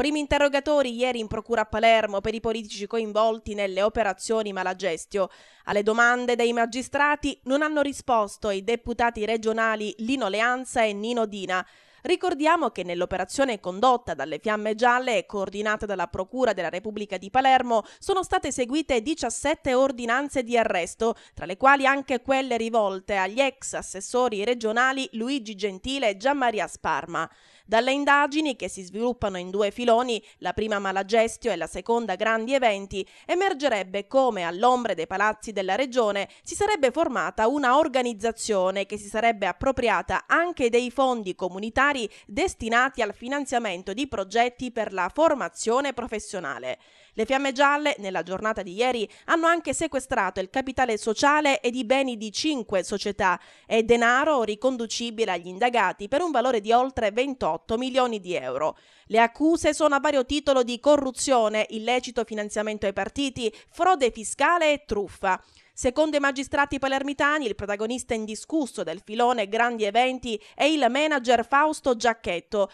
Primi interrogatori ieri in procura a Palermo per i politici coinvolti nelle operazioni Malagestio. Alle domande dei magistrati non hanno risposto i deputati regionali Lino Leanza e Nino Dina. Ricordiamo che nell'operazione condotta dalle Fiamme Gialle e coordinata dalla Procura della Repubblica di Palermo sono state eseguite 17 ordinanze di arresto, tra le quali anche quelle rivolte agli ex assessori regionali Luigi Gentile e Gianmaria Sparma. Dalle indagini, che si sviluppano in due filoni, la prima Malagestio e la seconda Grandi Eventi, emergerebbe come all'ombra dei palazzi della regione si sarebbe formata una organizzazione che si sarebbe appropriata anche dei fondi comunitari miliardari destinati al finanziamento di progetti per la formazione professionale. Le fiamme gialle, nella giornata di ieri, hanno anche sequestrato il capitale sociale ed i beni di cinque società e denaro riconducibile agli indagati per un valore di oltre 28 milioni di euro. Le accuse sono a vario titolo di corruzione, illecito finanziamento ai partiti, frode fiscale e truffa. Secondo i magistrati palermitani, il protagonista indiscusso del filone Grandi Eventi è il manager Fausto Giacchetto,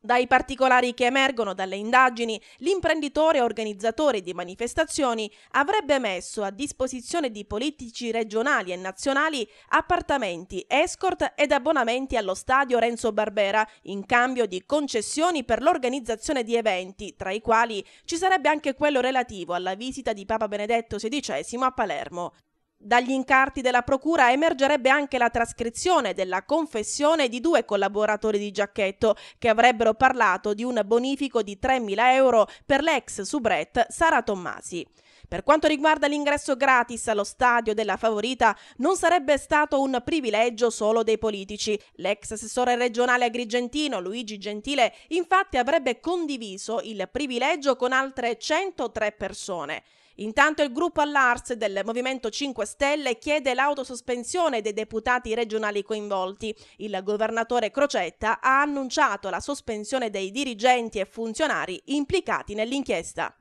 dai particolari che emergono dalle indagini, l'imprenditore organizzatore di manifestazioni avrebbe messo a disposizione di politici regionali e nazionali appartamenti, escort ed abbonamenti allo stadio Renzo Barbera in cambio di concessioni per l'organizzazione di eventi, tra i quali ci sarebbe anche quello relativo alla visita di Papa Benedetto XVI a Palermo. Dagli incarti della procura emergerebbe anche la trascrizione della confessione di due collaboratori di Giacchetto che avrebbero parlato di un bonifico di 3.000 euro per l'ex subret Sara Tommasi. Per quanto riguarda l'ingresso gratis allo stadio della favorita, non sarebbe stato un privilegio solo dei politici. L'ex assessore regionale agrigentino Luigi Gentile infatti avrebbe condiviso il privilegio con altre 103 persone. Intanto il gruppo all'Ars del Movimento 5 Stelle chiede l'autosospensione dei deputati regionali coinvolti. Il governatore Crocetta ha annunciato la sospensione dei dirigenti e funzionari implicati nell'inchiesta.